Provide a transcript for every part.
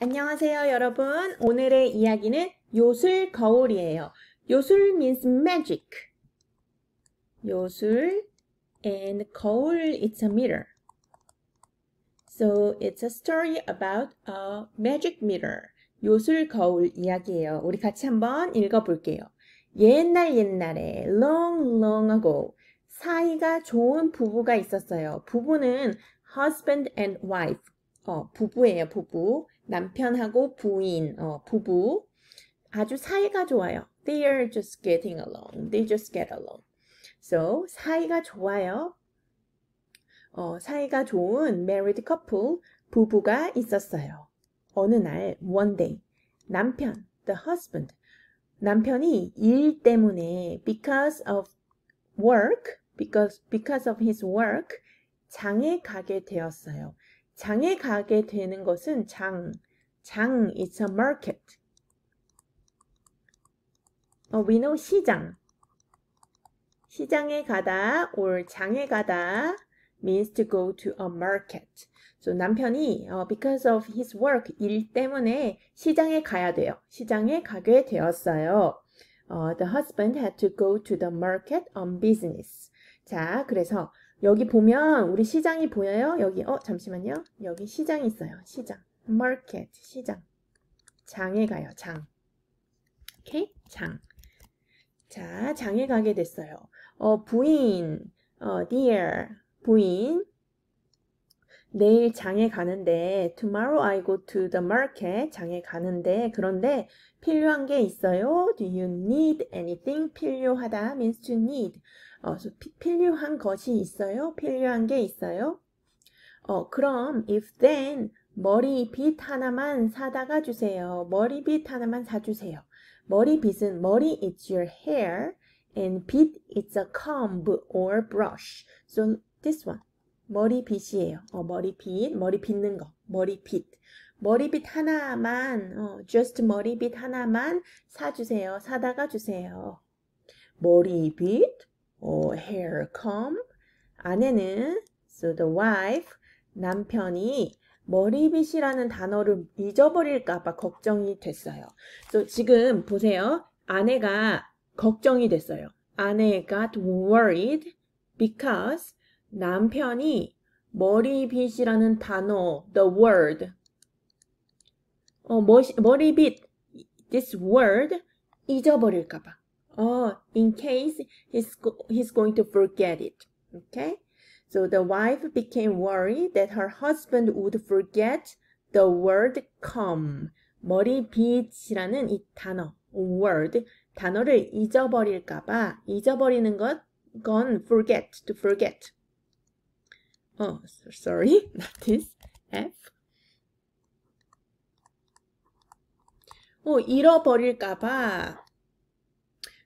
안녕하세요, 여러분. 오늘의 이야기는 요술 거울이에요. 요술 means magic. 요술 and 거울 it's a mirror. So it's a story about a magic mirror. 요술 거울 이야기예요. 우리 같이 한번 읽어볼게요. 옛날 옛날에 long long ago 사이가 좋은 부부가 있었어요. 부부는 husband and wife. 어, 부부예요, 부부. 남편하고 부인, 어, 부부 아주 사이가 좋아요. They are just getting along. They just get along. So 사이가 좋아요. 어, 사이가 좋은 married couple 부부가 있었어요. 어느 날 one day 남편 the husband 남편이 일 때문에 because of work because because of his work 장에 가게 되었어요. 장에 가게 되는 것은 장. 장 is a market. 어, we know 시장. 시장에 가다 or 장에 가다 means to go to a market. So 남편이 uh, because of his work 일 때문에 시장에 가야 돼요. 시장에 가게 되었어요. Uh, the husband had to go to the market on business. 자, 그래서 여기 보면 우리 시장이 보여요? 여기 어 잠시만요. 여기 시장이 있어요. 시장. market 시장. 장에 가요. 장. 오케이? 장. 자, 장에 가게 됐어요. 어, 부인. 어, dear. 부인. 내일 장에 가는데 tomorrow I go to the market 장에 가는데 그런데 필요한 게 있어요? Do you need anything? 필요하다 means to need 어, 필요한 것이 있어요? 필요한 게 있어요? 어, 그럼 if then 머리빗 하나만 사다가 주세요. 머리빗 하나만 사주세요. 머리빗은 머리 it's your hair and 빗 it's a comb or brush. So this one. 머리빗이에요. 어, 머리빗, 머리 빗는 거. 머리빗. 머리빗 하나만, 어, just 머리빗 하나만 사주세요. 사다가 주세요. 머리빗? or 어, hair comb. 아내는 so the wife 남편이 머리빗이라는 단어를 잊어버릴까봐 걱정이 됐어요. So 지금 보세요. 아내가 걱정이 됐어요. 아내 got worried because 남편이 머리빗이라는 단어, the word, 어, 머리, 머리빗, this word 잊어버릴까봐. Oh, in case he's, he's going to forget it. Okay? So the wife became worried that her husband would forget the word come. 머리빗이라는 이 단어, word, 단어를 잊어버릴까봐 잊어버리는 것, 건 forget, to forget. Oh, sorry, not this, F. 어, 잃어버릴까봐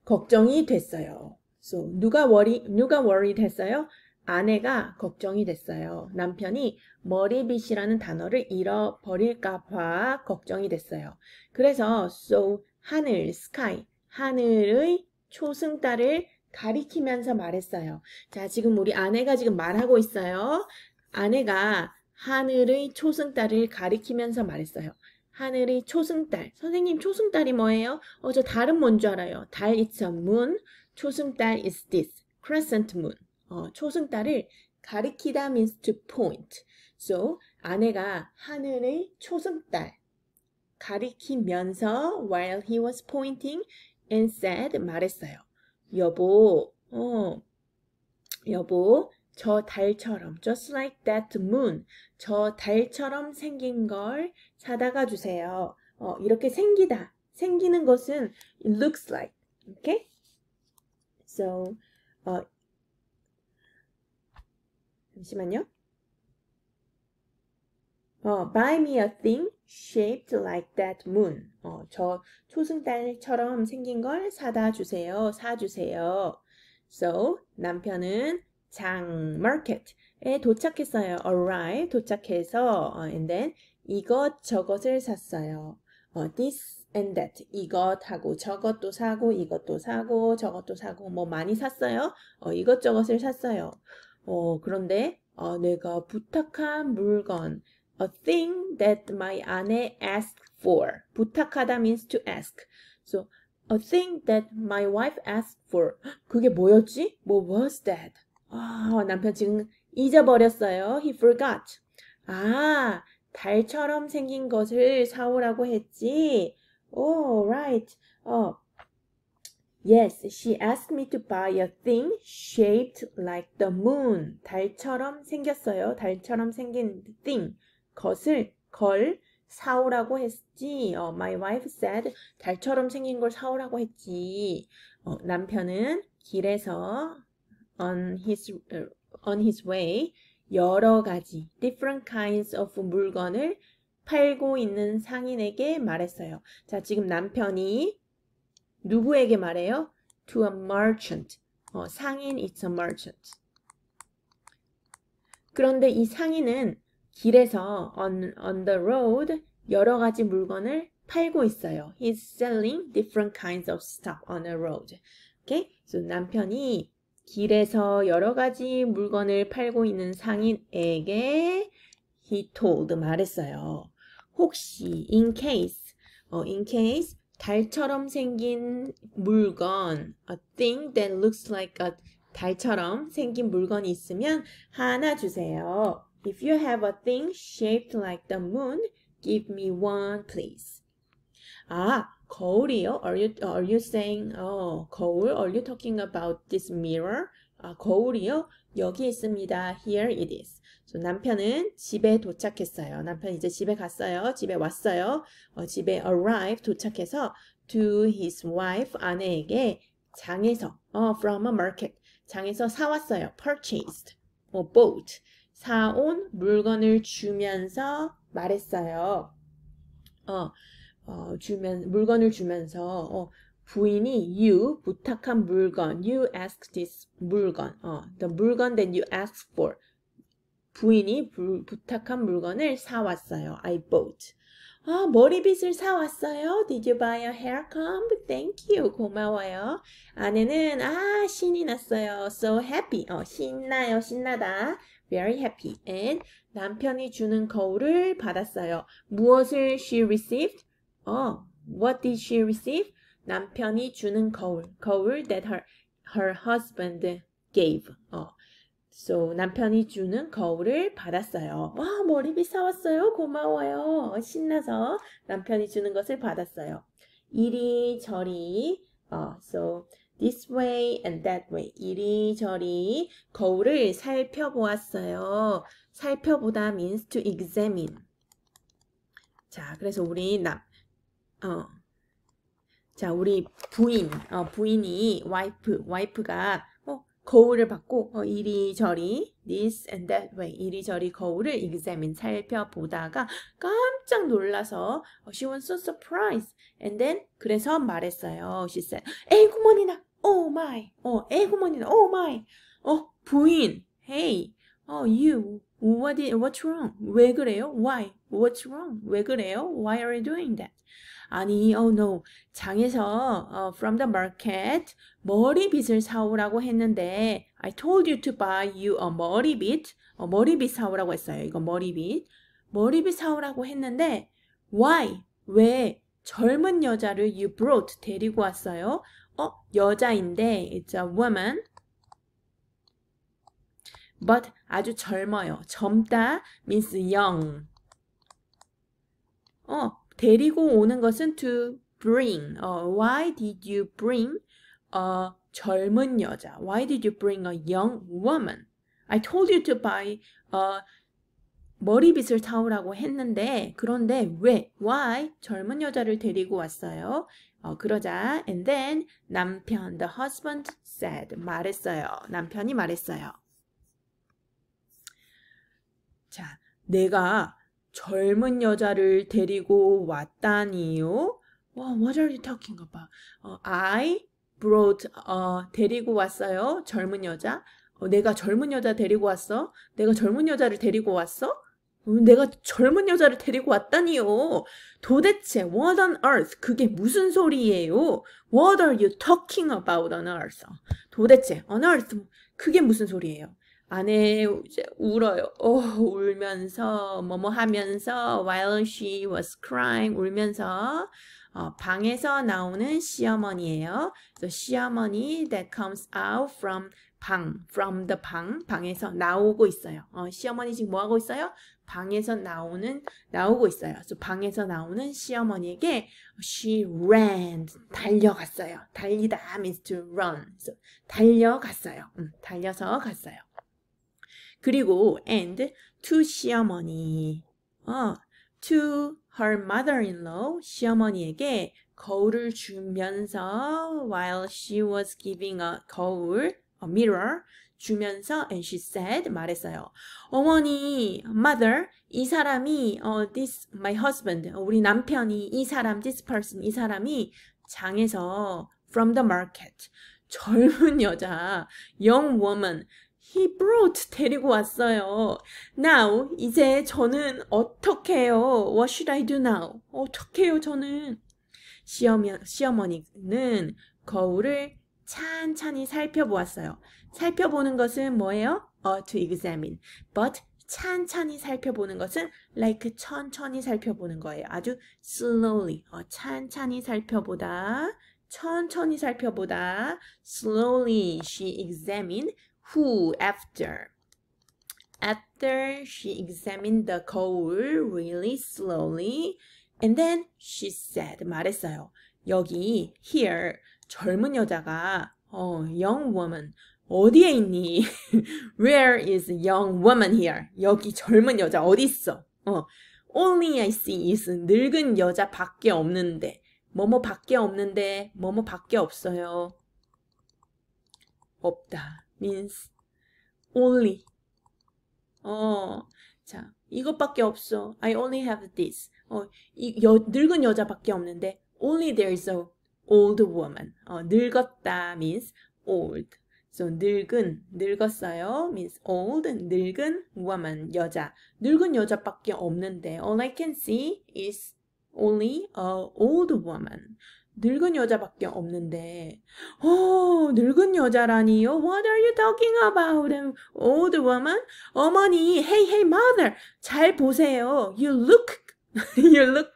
걱정이 됐어요. So, 누가 worry, 누가 worry 됐어요? 아내가 걱정이 됐어요. 남편이 머리빗이라는 단어를 잃어버릴까봐 걱정이 됐어요. 그래서 so 하늘 sky 하늘의 초승달을 가리키면서 말했어요. 자, 지금 우리 아내가 지금 말하고 있어요. 아내가 하늘의 초승달을 가리키면서 말했어요. 하늘의 초승달. 선생님, 초승달이 뭐예요? 어, 저 달은 뭔 줄 알아요. 달 is a moon. 초승달 is this. Crescent moon. 어, 초승달을 가리키다 means to point. So, 아내가 하늘의 초승달 가리키면서 while he was pointing and said 말했어요. 여보, 어, 여보, 저 달처럼 just like that moon 저 달처럼 생긴 걸 사다가 주세요. 어, 이렇게 생기다 생기는 것은 it looks like okay? So 어, 잠시만요. 어, buy me a thing shaped like that moon. 어, 저 초승달처럼 생긴 걸 사다 주세요. 사 주세요. So 남편은 장마켓에 도착했어요. arrive 도착해서 and then 이것 저것을 샀어요. this and that 이것하고 저것도 사고 이것도 사고 저것도 사고 뭐 많이 샀어요. 어, 이것저것을 샀어요. 어, 그런데 어, 내가 부탁한 물건 a thing that my 아내 asked for 부탁하다 means to ask. So a thing that my wife asked for 그게 뭐였지? What was that? 어, 남편 지금 잊어버렸어요. He forgot. 아, 달처럼 생긴 것을 사오라고 했지. Oh, right. 어. Yes, she asked me to buy a thing shaped like the moon. 달처럼 생겼어요. 달처럼 생긴 thing. 것을, 걸, 사오라고 했지. 어, my wife said 달처럼 생긴 걸 사오라고 했지. 어, 남편은 길에서 on his on his way 여러 가지 different kinds of 물건을 팔고 있는 상인에게 말했어요. 자, 지금 남편이 누구에게 말해요? To a merchant. 어, 상인 it's a merchant. 그런데 이 상인은 길에서 on, on the road 여러 가지 물건을 팔고 있어요. He's selling different kinds of stuff on the road. 오케이? Okay? So 남편이 길에서 여러 가지 물건을 팔고 있는 상인에게 he told 말했어요. 혹시 in case 어, in case 달처럼 생긴 물건 a thing that looks like a 달처럼 생긴 물건이 있으면 하나 주세요. If you have a thing shaped like the moon, give me one please. 아, 거울이요? Are you are you saying 어 거울? Are you talking about this mirror? 아 거울이요? 여기 있습니다. Here it is. So, 남편은 집에 도착했어요. 남편 이제 집에 갔어요. 집에 왔어요. 어, 집에 arrive 도착해서 to his wife 아내에게 장에서 어, from a market 장에서 사왔어요. purchased 어, bought 사온 물건을 주면서 말했어요. 어, 어, 주면 물건을 주면서 어, 부인이 you 부탁한 물건 you ask this 물건 어, the 물건 that you ask for 부인이 부, 부탁한 물건을 사왔어요. I bought. 아, 머리빗을 사왔어요. Did you buy a hair comb? Thank you. 고마워요. 아내는, 아, 신이 났어요. So happy. 어, 신나요. 신나다. Very happy. And 남편이 주는 거울을 받았어요. 무엇을 she received? 어, what did she receive? 남편이 주는 거울, 거울 that her, her husband gave. 어, so 남편이 주는 거울을 받았어요. 와, 머리비싸웠어요 고마워요. 어, 신나서 남편이 주는 것을 받았어요. 이리 저리, 어, so this way and that way 이리저리 거울을 살펴보았어요. 살펴보다 means to examine. 자, 그래서 우리 남 어. 자, 우리 부인, 어, 부인이 와이프, 와이프가 어, 거울을 받고 어, 이리저리 this and that way 이리저리 거울을 examine 살펴보다가 깜짝 놀라서 어, she was so surprised and then 그래서 말했어요. she said, 에 구머니나, oh my, 어, 에 구머니나, oh my, 어 부인, hey, 어 you, what is, what's wrong? 왜 그래요? Why? What's wrong? 왜 그래요? Why are you doing that? 아니, oh no, 장에서 어, from the market 머리빗을 사오라고 했는데 I told you to buy you a 머리빗 어, 머리빗 사오라고 했어요. 이거 머리빗 머리빗 사오라고 했는데 why 왜 젊은 여자를 you brought 데리고 왔어요? 어 여자인데 it's a woman but 아주 젊어요. 젊다 means young. 어, 데리고 오는 것은 to bring. 어, why did you bring a 젊은 여자? Why did you bring a young woman? I told you to buy a 머리빗을 사오라고 했는데 그런데 왜 why 젊은 여자를 데리고 왔어요? 어, 그러자 and then 남편 the husband said 말했어요. 남편이 말했어요. 자, 내가 젊은 여자를 데리고 왔다니요. 와, wow, what are you talking about? Uh, I brought uh, 데리고 왔어요. 젊은 여자. 어, 내가 젊은 여자 데리고 왔어. 내가 젊은 여자를 데리고 왔 어, 내가 젊은 여자를 데리고 왔다니요. 도대체 what on earth? 그게 무슨 소리예요? What are you talking about on earth? 도대체 on earth 그게 무슨 소리예요? 아내 이제 울어요. 오, 어, 울면서 뭐뭐 하면서 while she was crying 울면서 어, 방에서 나오는 시어머니예요. 그래 시어머니 that comes out from 방 from the 방 방에서 나오고 있어요. 어, 시어머니 지금 뭐 하고 있어요? 방에서 나오는 나오고 있어요. 그래 방에서 나오는 시어머니에게 she ran 달려갔어요. 달리다 means to run. 달려갔어요. 음, 달려서 갔어요. 그리고 and to 시어머니 어, to her mother-in-law 시어머니에게 거울을 주면서 while she was giving a 거울 a mirror 주면서 and she said 말했어요. 어머니, mother 이 사람이 어, this my husband 우리 남편이 이 사람 this person 이 사람이 장에서 from the market 젊은 여자 young woman He brought 데리고 왔어요. Now 이제 저는 어떻게 해요? What should I do now? 어떻게 해요 저는? 시어머, 시어머니는 거울을 찬찬히 살펴보았어요. 살펴보는 것은 뭐예요? 어, to examine. But 찬찬히 살펴보는 것은 like 천천히 살펴보는 거예요. 아주 slowly. 어, 찬찬히 살펴보다. 천천히 살펴보다. Slowly she examined who after. After she examined the coal really slowly and then she said 말했어요. 여기 here 젊은 여자가 어, young woman 어디에 있니? Where is young woman here? 여기 젊은 여자 어디 있어? 어, only I see is 늙은 여자밖에 없는데 뭐뭐밖에 없는데 뭐뭐밖에 없어요. 없다. means only. 어, 자, 이것밖에 없어. I only have this. 어, 이 여, 늙은 여자밖에 없는데 only there's a old woman. 어, 늙었다 means old. So 늙은 늙었어요 means old 늙은 woman 여자 늙은 여자밖에 없는데 all I can see is only a old woman. 늙은 여자밖에 없는데, 어, 늙은 여자라니요? What are you talking about? An old woman? 어머니, hey, hey, mother! 잘 보세요. You look, you look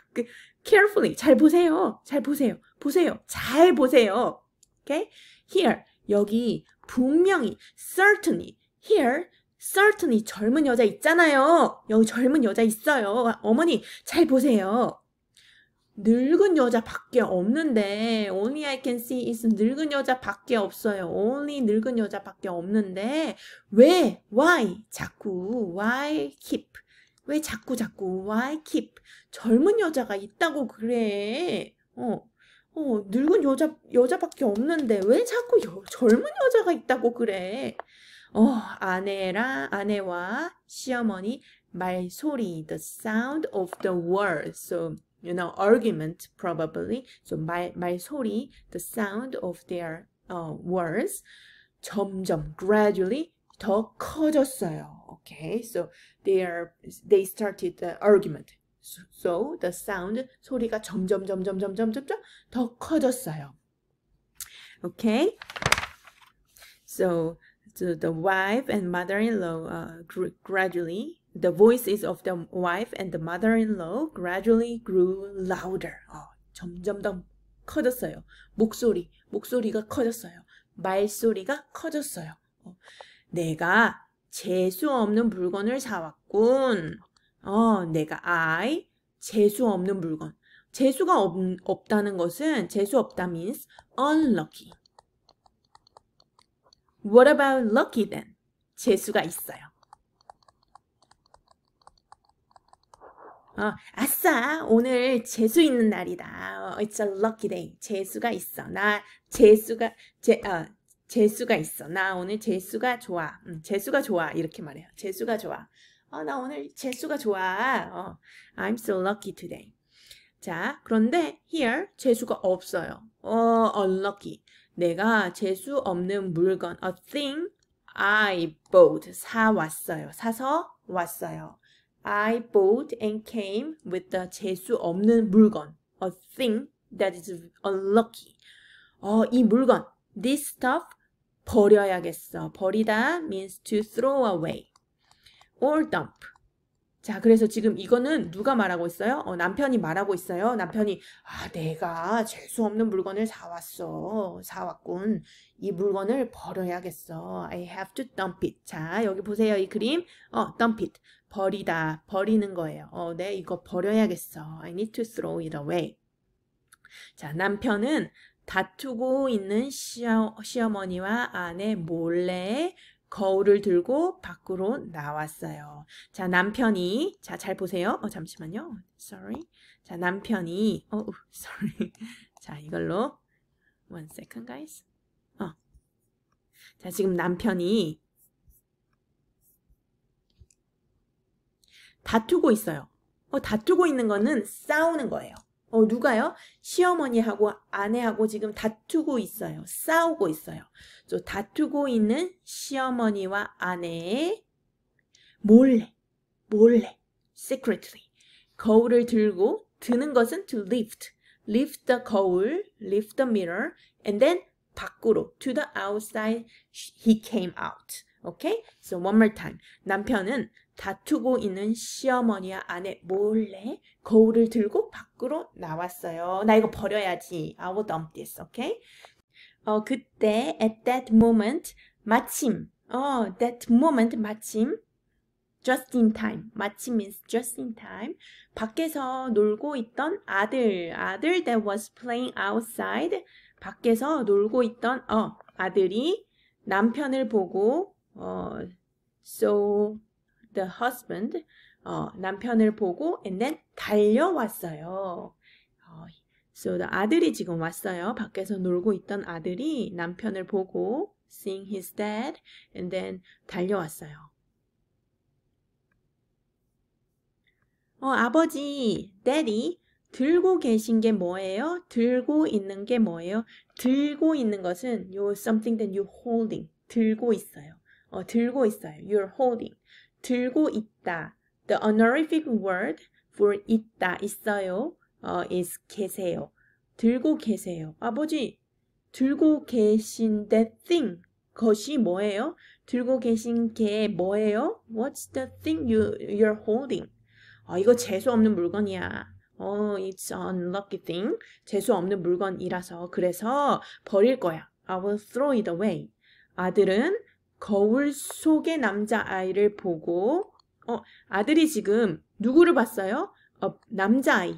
carefully. 잘 보세요. 잘 보세요. 보세요. 잘 보세요. Okay? Here, 여기, 분명히, certainly. Here, certainly 젊은 여자 있잖아요. 여기 젊은 여자 있어요. 어머니, 잘 보세요. 늙은 여자밖에 없는데 only I can see is 늙은 여자밖에 없어요. only 늙은 여자밖에 없는데 왜 why 자꾸 why keep 왜 자꾸 자꾸 why keep 젊은 여자가 있다고 그래. 어. 어, 늙은 여자 여자밖에 없는데 왜 자꾸 여, 젊은 여자가 있다고 그래. 어, 아내라 아내와 시어머니 말소리 the sound of the w o r d So you know, argument probably. So 말, 소리 the sound of their uh, words 점점, gradually 더 커졌어요. Okay, so they are, they started the argument. So, so the sound, 소리가 점점, 점점, 점점, 점점 더 커졌어요. Okay, so, so the wife and mother-in-law uh, gradually The voices of the wife and the mother-in-law gradually grew louder. 어, 점점 더 커졌어요. 목소리, 목소리가 커졌어요. 말소리가 커졌어요. 어, 내가 재수 없는 물건을 사왔군. 어, 내가 I 재수 없는 물건. 재수가 없, 없다는 것은 재수 없다 means unlucky. What about lucky then? 재수가 있어요. 어, 아싸, 오늘 재수 있는 날이다. 어, it's a lucky day. 재수가 있어. 나 재수가 재 어, 재수가 있어. 나 오늘 재수가 좋아. 음, 재수가 좋아. 이렇게 말해요. 재수가 좋아. 어, 나 오늘 재수가 좋아. 어, I'm so lucky today. 자, 그런데 here 재수가 없어요. 어, unlucky. 내가 재수 없는 물건, a thing I bought 사 왔어요. 사서 왔어요. I bought and came with the 재수 없는 물건, a thing that is unlucky. 어, 이 물건, this stuff 버려야겠어. 버리다 means to throw away or dump. 자, 그래서 지금 이거는 누가 말하고 있어요? 어, 남편이 말하고 있어요. 남편이, 아, 내가 재수 없는 물건을 사왔어. 사왔군. 이 물건을 버려야겠어. I have to dump it. 자, 여기 보세요. 이 그림. 어, dump it. 버리다. 버리는 거예요. 어, 네, 이거 버려야겠어. I need to throw it away. 자, 남편은 다투고 있는 시어, 시어머니와 아내 몰래 거울을 들고 밖으로 나왔어요. 자, 남편이 자, 잘 보세요. 어, 잠시만요. sorry. 자, 남편이 어, sorry. 자, 이걸로 one second guys. 어. 자, 지금 남편이 다투고 있어요. 어, 다투고 있는 거는 싸우는 거예요. 어, 누가요? 시어머니하고 아내하고 지금 다투고 있어요. 싸우고 있어요. 저 다투고 있는 시어머니와 아내의 몰래, 몰래, secretly. 거울을 들고 드는 것은 to lift. lift the 거울, lift the mirror, and then 밖으로 to the outside he came out. Okay? So one more time. 남편은 다투고 있는 시어머니와 아내 몰래 거울을 들고 밖으로 나왔어요. 나 이거 버려야지. I will dump this, okay? 어, 그때 at that moment 마침 어, that moment 마침 just in time. 마침 means just in time. 밖에서 놀고 있던 아들, 아들 that was playing outside. 밖에서 놀고 있던 어, 아들이 남편을 보고 어, so the husband 어, 남편을 보고 and then 달려왔어요. 어, so the 아들이 지금 왔어요. 밖에서 놀고 있던 아들이 남편을 보고 seeing his dad and then 달려왔어요. 어, 아버지, daddy 들고 계신 게 뭐예요? 들고 있는 게 뭐예요? 들고 있는 것은 you something that you holding 들고 있어요. 어, 들고 있어요. You're holding. 들고 있다. The honorific word for 있다, 있어요, 어, is 계세요. 들고 계세요. 아버지, 들고 계신 that thing, 것이 뭐예요? 들고 계신 게 뭐예요? What's the thing you, you're holding? 어, 이거 재수 없는 물건이야. Oh, it's unlucky thing. 재수 없는 물건이라서 그래서 버릴 거야. I will throw it away. 아들은 거울 속의 남자아이를 보고 어, 아들이 지금 누구를 봤어요? 어, 남자아이,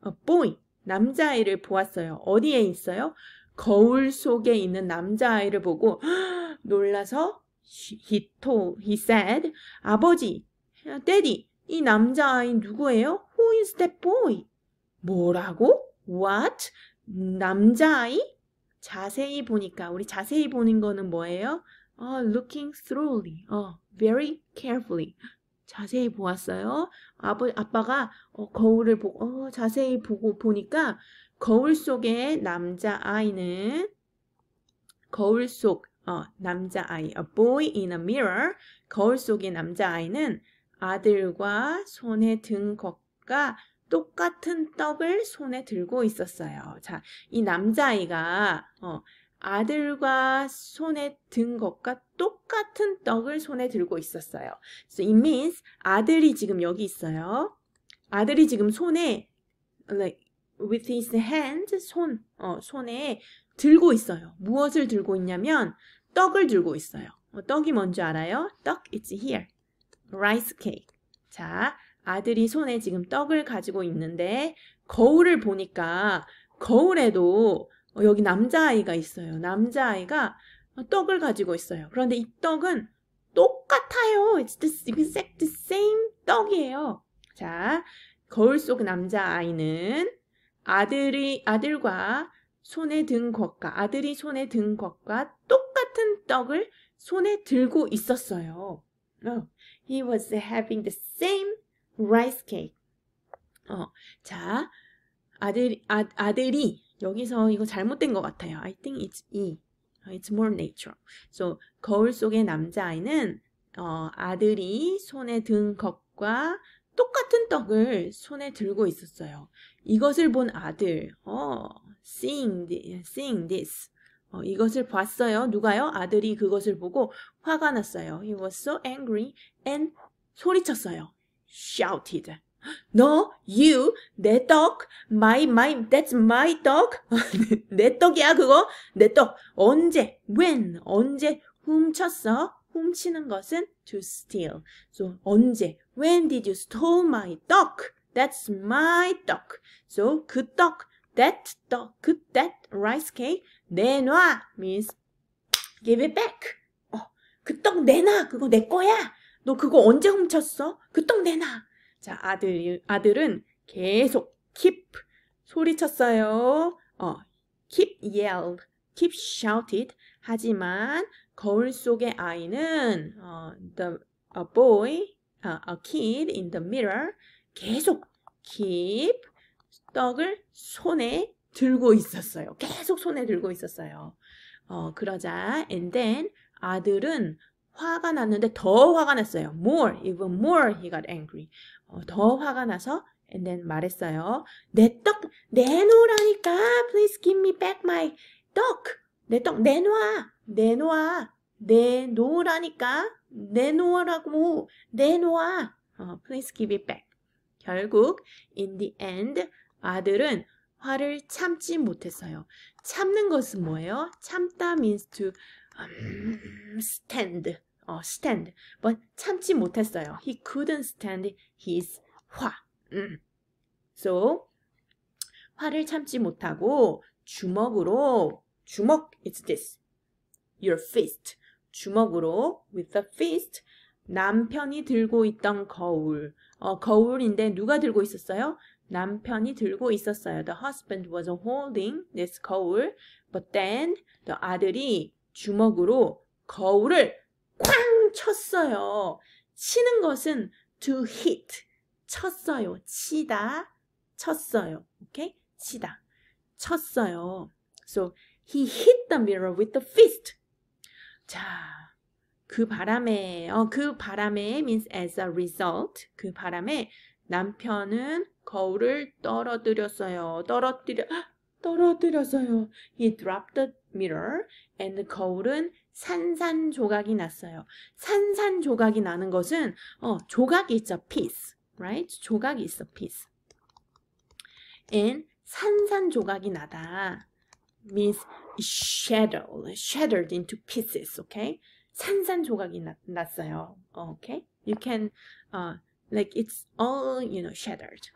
어, boy, 남자아이를 보았어요. 어디에 있어요? 거울 속에 있는 남자아이를 보고 헉, 놀라서 he, told, he said, 아버지, daddy, 이 남자아이 누구예요? Who is that boy? 뭐라고? What? 남자아이? 자세히 보니까 우리 자세히 보는 거는 뭐예요? 어, looking thoroughly, 어, very carefully. 자세히 보았어요. 아버, 아빠가 어, 거울을 보고, 어, 자세히 보고 보니까 거울 속에 남자 아이는 거울 속 어, 남자 아이, a boy in a mirror. 거울 속에 남자 아이는 아들과 손에 든 것과 똑같은 떡을 손에 들고 있었어요. 자, 이 남자아이가 어, 아들과 손에 든 것과 똑같은 떡을 손에 들고 있었어요. So it means 아들이 지금 여기 있어요. 아들이 지금 손에 like with his hand 손 어, 손에 들고 있어요. 무엇을 들고 있냐면 떡을 들고 있어요. 어, 떡이 뭔지 알아요? 떡 it's here. rice cake. 자, 아들이 손에 지금 떡을 가지고 있는데 거울을 보니까 거울에도 어, 여기 남자아이가 있어요. 남자아이가 어, 떡을 가지고 있어요. 그런데 이 떡은 똑같아요. It's the, exact the same 떡이에요. 자, 거울 속 남자아이는 아들이, 아들과 손에 든 것과 아들이 손에 든 것과 똑같은 떡을 손에 들고 있었어요. Oh, he was having the same rice cake. 어, 자, 아들, 아, 아들이 여기서 이거 잘못된 것 같아요. I think it's E. It's more natural. So 거울 속의 남자아이는 어, 아들이 손에 든 것과 똑같은 떡을 손에 들고 있었어요. 이것을 본 아들, 어, seeing, h s seeing this. 어, 이것을 봤어요. 누가요? 아들이 그것을 보고 화가 났어요. He was so angry and 소리쳤어요. shouted. 너, you, 내 떡, my, my, that's my 떡. 내 떡이야, 그거? 내 떡. 언제, when, 언제 훔쳤어? 훔치는 것은 to steal. So, 언제, when did you stole my 떡? That's my 떡. So, 그 떡, that 떡, 그 that rice cake, 내놔 means give it back. 어, 그 떡 내놔. 그거 내 거야. 너 그거 언제 훔쳤어? 그 떡 내놔. 자, 아들, 아들은 계속 keep 소리쳤어요. 어, keep yelled, keep shouted. 하지만 거울 속의 아이는 어, the a boy, uh, a kid in the mirror 계속 keep 떡을 손에 들고 있었어요. 계속 손에 들고 있었어요. 어, 그러자 and then 아들은 화가 났는데 더 화가 났어요. More, even more he got angry. 어, 더 화가 나서 and then 말했어요. 내 떡 내놓으라니까. Please give me back my 떡. 내 떡 내놔. 내놓아. 내놓으라니까. 내놓으라고. 내놓아. 어, please give it back. 결국 in the end 아들은 화를 참지 못했어요. 참는 것은 뭐예요? 참다 means to um, stand. 어, stand. but 참지 못했어요. He couldn't stand his 화. 음. So 화를 참지 못하고 주먹으로 주먹 it's this. your fist. 주먹으로 with a fist 남편이 들고 있던 거울. 어, 거울인데 누가 들고 있었어요? 남편이 들고 있었어요. The husband was holding this 거울. But then the 아들이 주먹으로 거울을 쾅 쳤어요. 치는 것은 to hit. 쳤어요. 치다. 쳤어요. 오케이? Okay? 치다. 쳤어요. So he hit the mirror with the fist. 자, 그 바람에 어, 그 바람에 means as a result. 그 바람에 남편은 거울을 떨어뜨렸어요. 떨어뜨려 떨어뜨렸어요. He dropped the mirror and 거울은 산산조각이 났어요. 산산조각이 나는 것은 어, 조각이 있죠. piece. right? 조각이 있어. piece. and 산산조각이 나다. means shattered, shattered into pieces. okay? 산산조각이 나, 났어요. okay? you can uh, like it's all, you know, shattered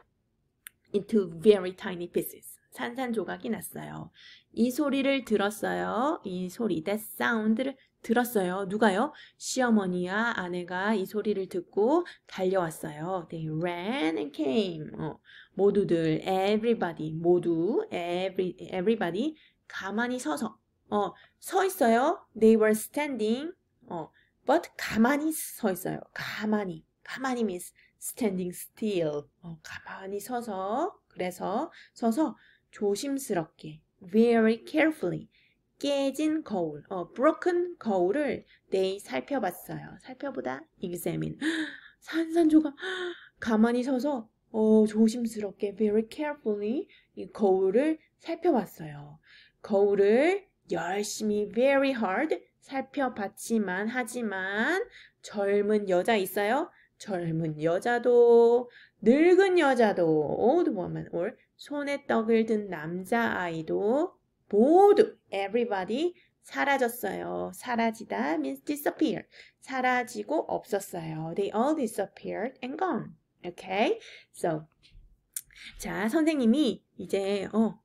into very tiny pieces. 산산조각이 났어요. 이 소리를 들었어요. 이 소리, that sound를 들었어요. 누가요? 시어머니와 아내가 이 소리를 듣고 달려왔어요. They ran and came. 어, 모두들, everybody, 모두, every, everybody, 가만히 서서, 어, 서 있어요. They were standing, 어, but 가만히 서 있어요. 가만히, 가만히 m i s s standing still. 어, 가만히 서서, 그래서, 서서, 조심스럽게 very carefully 깨진 거울, 어, broken 거울을 내일 살펴봤어요. 살펴보다 examine. 산산조각 가만히 서서 어, 조심스럽게 very carefully 이 거울을 살펴봤어요. 거울을 열심히 very hard 살펴봤지만 하지만 젊은 여자 있어요? 젊은 여자도 늙은 여자도 old woman or 손에 떡을 든 남자아이도 모두 everybody 사라졌어요. 사라지다 means disappear. 사라지고 없었어요. They all disappeared and gone. Okay? So 자, 선생님이 이제 어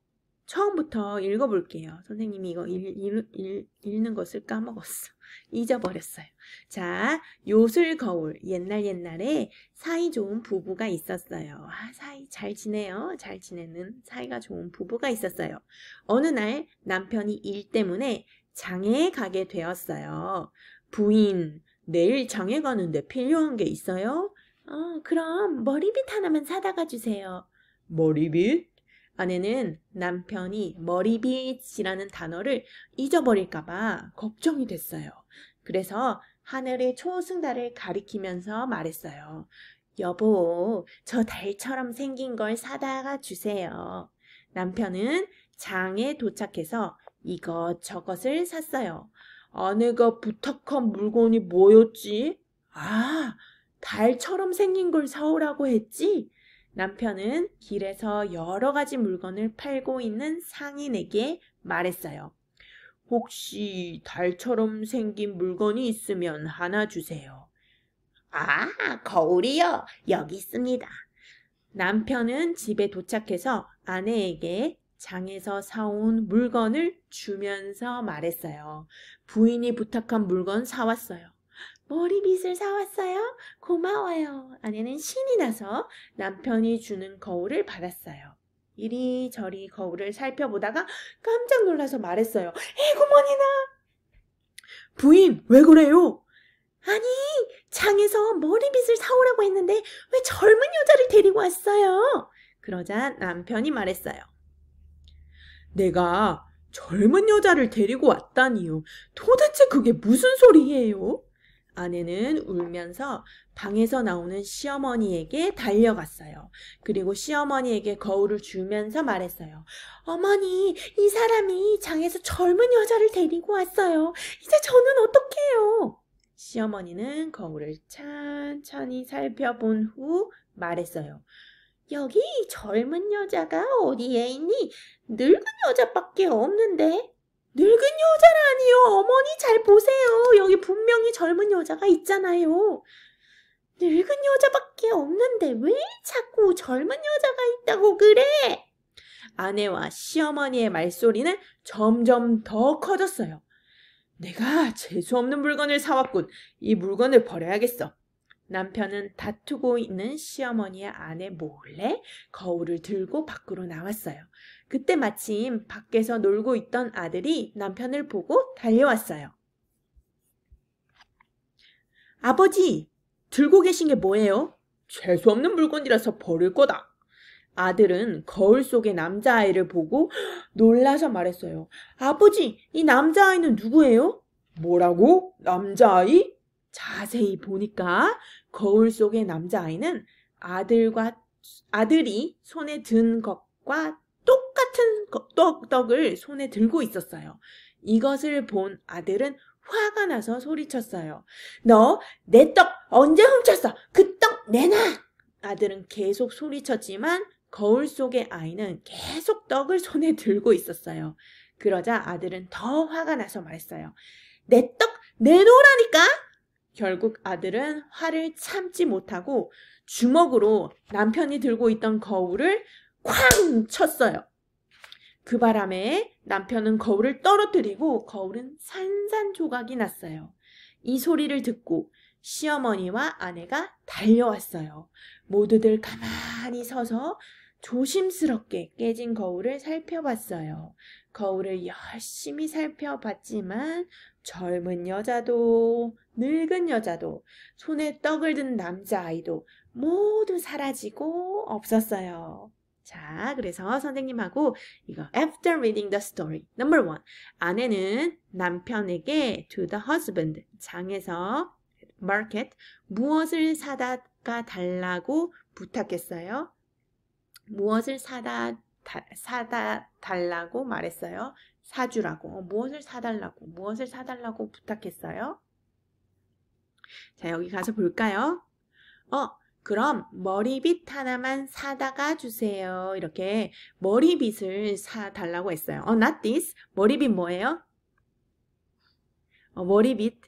처음부터 읽어볼게요. 선생님이 이거 읽, 읽, 읽, 읽는 것을 까먹었어. 잊어버렸어요. 자, 요술 거울. 옛날 옛날에 사이 좋은 부부가 있었어요. 아, 사이 잘 지내요. 잘 지내는 사이가 좋은 부부가 있었어요. 어느 날 남편이 일 때문에 장에 가게 되었어요. 부인, 내일 장에 가는데 필요한 게 있어요? 어, 그럼 머리빗 하나만 사다가 주세요. 머리빗? 아내는 남편이 머리빗이라는 단어를 잊어버릴까봐 걱정이 됐어요. 그래서 하늘의 초승달을 가리키면서 말했어요. 여보, 저 달처럼 생긴 걸 사다가 주세요. 남편은 장에 도착해서 이것저것을 샀어요. 아내가 부탁한 물건이 뭐였지? 아, 달처럼 생긴 걸 사오라고 했지? 남편은 길에서 여러 가지 물건을 팔고 있는 상인에게 말했어요. 혹시 달처럼 생긴 물건이 있으면 하나 주세요. 아, 거울이요. 여기 있습니다. 남편은 집에 도착해서 아내에게 장에서 사온 물건을 주면서 말했어요. 부인이 부탁한 물건 사왔어요. 머리빗을 사왔어요? 고마워요. 아내는 신이 나서 남편이 주는 거울을 받았어요. 이리저리 거울을 살펴보다가 깜짝 놀라서 말했어요. 에구머니나! 부인, 왜 그래요? 아니, 장에서 머리빗을 사오라고 했는데 왜 젊은 여자를 데리고 왔어요? 그러자 남편이 말했어요. 내가 젊은 여자를 데리고 왔다니요. 도대체 그게 무슨 소리예요? 아내는 울면서 방에서 나오는 시어머니에게 달려갔어요. 그리고 시어머니에게 거울을 주면서 말했어요. 어머니, 이 사람이 장에서 젊은 여자를 데리고 왔어요. 이제 저는 어떡해요? 시어머니는 거울을 천천히 살펴본 후 말했어요. 여기 젊은 여자가 어디에 있니? 늙은 여자밖에 없는데 늙은 여자라니요. 어머니 잘 보세요. 여기 분명히 젊은 여자가 있잖아요. 늙은 여자밖에 없는데 왜 자꾸 젊은 여자가 있다고 그래? 아내와 시어머니의 말소리는 점점 더 커졌어요. 내가 재수없는 물건을 사왔군. 이 물건을 버려야겠어. 남편은 다투고 있는 시어머니의 아내 몰래 거울을 들고 밖으로 나왔어요. 그때 마침 밖에서 놀고 있던 아들이 남편을 보고 달려왔어요. 아버지, 들고 계신 게 뭐예요? 재수없는 물건이라서 버릴 거다. 아들은 거울 속의 남자아이를 보고 놀라서 말했어요. 아버지, 이 남자아이는 누구예요? 뭐라고? 남자아이? 자세히 보니까 거울 속의 남자아이는 아들과 아들이 손에 든 것과 똑같은 떡을 떡 손에 들고 있었어요. 이것을 본 아들은 화가 나서 소리쳤어요. 너 내 떡 언제 훔쳤어? 그 떡 내놔! 아들은 계속 소리쳤지만 거울 속의 아이는 계속 떡을 손에 들고 있었어요. 그러자 아들은 더 화가 나서 말했어요. 내 떡 내놓으라니까! 결국 아들은 화를 참지 못하고 주먹으로 남편이 들고 있던 거울을 쾅 쳤어요. 그 바람에 남편은 거울을 떨어뜨리고 거울은 산산조각이 났어요. 이 소리를 듣고 시어머니와 아내가 달려왔어요. 모두들 가만히 서서 조심스럽게 깨진 거울을 살펴봤어요. 거울을 열심히 살펴봤지만 젊은 여자도 늙은 여자도 손에 떡을 든 남자아이도 모두 사라지고 없었어요. 자, 그래서 선생님하고 이거 after reading the story. Number one. 아내는 남편에게 to the husband 장에서 market 무엇을 사다가 달라고 부탁했어요. 무엇을 사다 다, 사다 달라고 말했어요. 사주라고. 어, 무엇을 사달라고. 무엇을 사달라고 부탁했어요. 자, 여기 가서 볼까요? 어, 그럼 머리빗 하나만 사다가 주세요. 이렇게 머리빗을 사달라고 했어요. 어, not this. 머리빗 뭐예요? 어, 머리빗.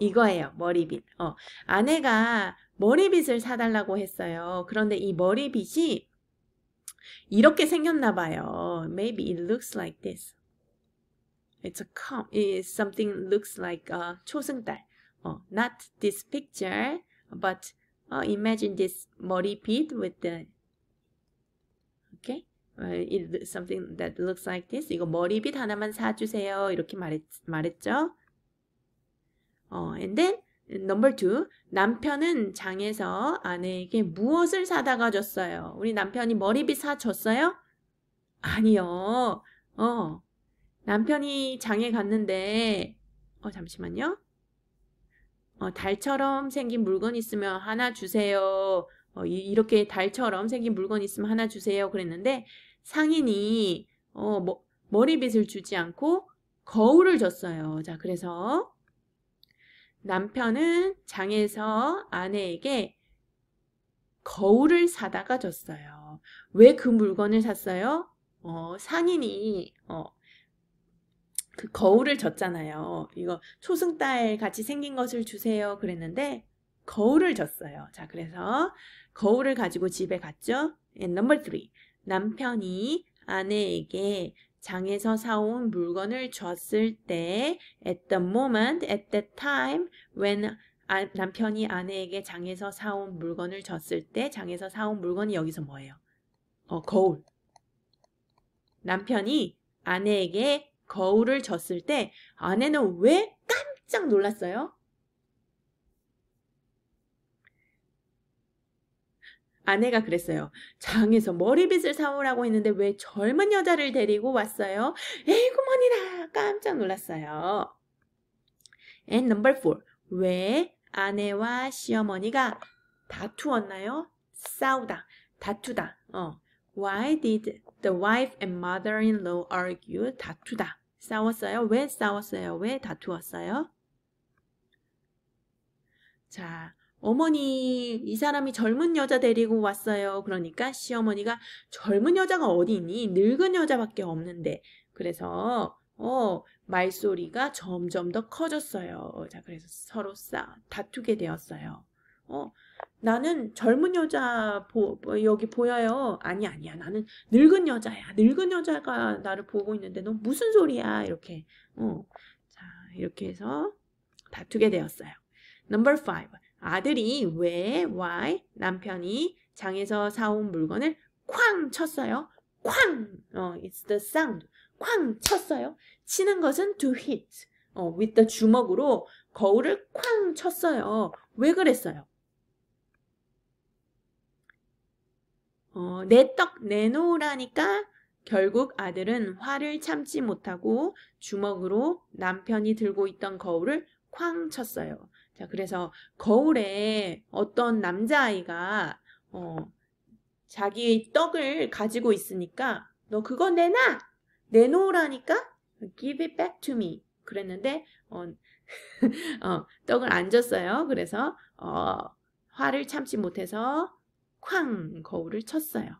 이거예요. 머리빗. 어, 아내가 머리빗을 사달라고 했어요. 그런데 이 머리빗이 이렇게 생겼나 봐요. Maybe it looks like this. It's a comb. It's something looks like a 초승달. 어, not this picture, but 어, imagine this 머리빗 with the okay? It, something that looks like this. 이거 머리빗 하나만 사주세요. 이렇게 말했, 말했죠. 어, and then number two. 남편은 장에서 아내에게 무엇을 사다가 줬어요? 우리 남편이 머리빗 사줬어요? 아니요. 어. 남편이 장에 갔는데, 어, 잠시만요. 어, 달처럼 생긴 물건 있으면 하나 주세요. 어, 이렇게 달처럼 생긴 물건 있으면 하나 주세요. 그랬는데 상인이 어, 뭐, 머리빗을 주지 않고 거울을 줬어요. 자, 그래서 남편은 장에서 아내에게 거울을 사다가 줬어요. 왜 그 물건을 샀어요? 어, 상인이 어, 그 거울을 졌잖아요 이거 초승달 같이 생긴 것을 주세요. 그랬는데 거울을 졌어요 자, 그래서 거울을 가지고 집에 갔죠. And number three. 남편이 아내에게 장에서 사온 물건을 줬을 때 at the moment, at that time, when 아, 남편이 아내에게 장에서 사온 물건을 줬을 때 장에서 사온 물건이 여기서 뭐예요? 어, 거울. 남편이 아내에게 거울을 졌을 때 아내는 왜 깜짝 놀랐어요? 아내가 그랬어요. 장에서 머리빗을 사오라고 했는데 왜 젊은 여자를 데리고 왔어요? 에이, 구머니라! 깜짝 놀랐어요. And number four. 왜 아내와 시어머니가 다투었나요? 싸우다, 다투다. 어. Why did the wife and mother-in-law argue? 다투다. 싸웠어요? 왜 싸웠어요? 왜 다투었어요? 자, 어머니, 이 사람이 젊은 여자 데리고 왔어요. 그러니까 시어머니가 젊은 여자가 어디 있니? 늙은 여자밖에 없는데. 그래서, 어, 말소리가 점점 더 커졌어요. 자, 그래서 서로 싸, 다투게 되었어요. 어, 나는 젊은 여자 보, 여기 보여요. 아니 아니야. 나는 늙은 여자야. 늙은 여자가 나를 보고 있는데 너 무슨 소리야? 이렇게. 어. 자, 이렇게 해서 다투게 되었어요. Number 5. 아들이 왜 why 남편이 장에서 사온 물건을 쾅 쳤어요. 쾅. 어, it's the sound. 쾅 쳤어요. 치는 것은 to hit. 어, with the 주먹으로 거울을 쾅 쳤어요. 왜 그랬어요? 어, 내 떡 내놓으라니까 결국 아들은 화를 참지 못하고 주먹으로 남편이 들고 있던 거울을 쾅 쳤어요. 자, 그래서 거울에 어떤 남자아이가 어, 자기 떡을 가지고 있으니까 너 그거 내놔! 내놓으라니까? Give it back to me. 그랬는데 어, 어, 떡을 안 줬어요. 그래서 어, 화를 참지 못해서 쾅 거울을 쳤어요.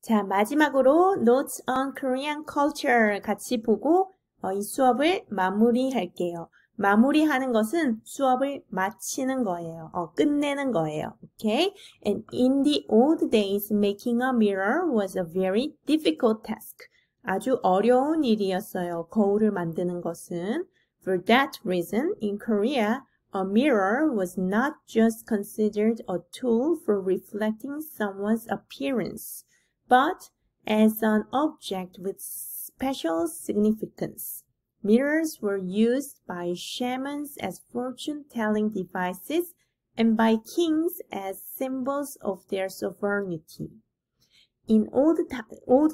자, 마지막으로 Notes on Korean Culture 같이 보고 어, 이 수업을 마무리할게요. 마무리하는 것은 수업을 마치는 거예요. 어, 끝내는 거예요. Okay? And in the old days, making a mirror was a very difficult task. 아주 어려운 일이었어요. 거울을 만드는 것은. For that reason, in Korea, A mirror was not just considered a tool for reflecting someone's appearance, but as an object with special significance. Mirrors were used by shamans as fortune-telling devices and by kings as symbols of their sovereignty. In old, old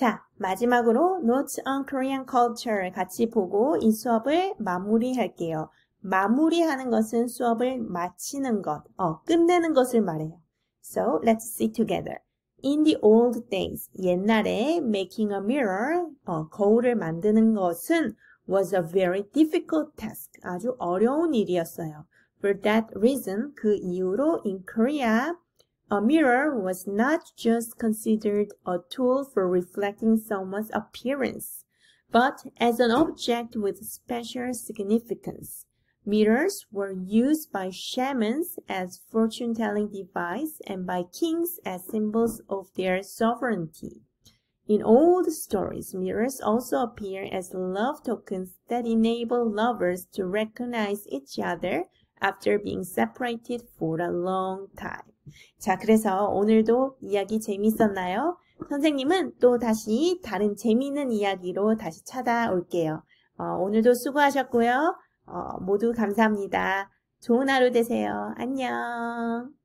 자, 마지막으로 Notes on Korean Culture 같이 보고 이 수업을 마무리할게요. 마무리하는 것은 수업을 마치는 것, 어, 끝내는 것을 말해요. So, let's see together. In the old days, 옛날에 making a mirror, 어, 거울을 만드는 것은 was a very difficult task, 아주 어려운 일이었어요. For that reason, 그 이유로 in Korea, A mirror was not just considered a tool for reflecting someone's appearance, but as an object with special significance. Mirrors were used by shamans as fortune-telling device and by kings as symbols of their sovereignty. In old stories, mirrors also appear as love tokens that enable lovers to recognize each other after being separated for a long time. 자, 그래서 오늘도 이야기 재밌었나요? 선생님은 또 다시 다른 재미있는 이야기로 다시 찾아올게요. 어, 오늘도 수고하셨고요. 어, 모두 감사합니다. 좋은 하루 되세요. 안녕.